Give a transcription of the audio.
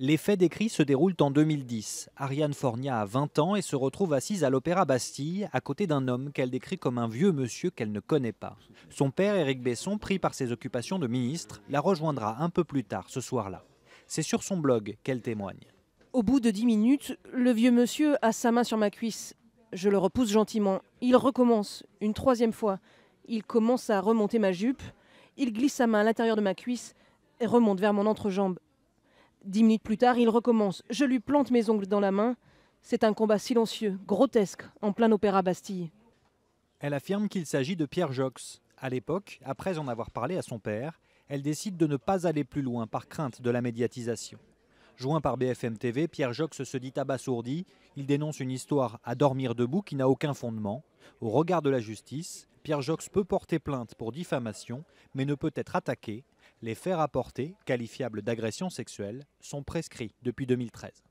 Les faits décrits se déroulent en 2010. Ariane Fornia a 20 ans et se retrouve assise à l'Opéra Bastille, à côté d'un homme qu'elle décrit comme un vieux monsieur qu'elle ne connaît pas. Son père, Éric Besson, pris par ses occupations de ministre, la rejoindra un peu plus tard ce soir-là. C'est sur son blog qu'elle témoigne. Au bout de 10 minutes, le vieux monsieur a sa main sur ma cuisse. Je le repousse gentiment. Il recommence, une troisième fois. Il commence à remonter ma jupe. Il glisse sa main à l'intérieur de ma cuisse et remonte vers mon entrejambe. Dix minutes plus tard, il recommence. Je lui plante mes ongles dans la main. C'est un combat silencieux, grotesque, en plein opéra Bastille. Elle affirme qu'il s'agit de Pierre Jox. À l'époque, après en avoir parlé à son père, elle décide de ne pas aller plus loin par crainte de la médiatisation. Joint par BFM TV, Pierre Jox se dit abasourdi. Il dénonce une histoire à dormir debout qui n'a aucun fondement. Au regard de la justice, Pierre Jox peut porter plainte pour diffamation, mais ne peut être attaqué les faits rapportés, qualifiables d'agression sexuelle, sont prescrits depuis 2013.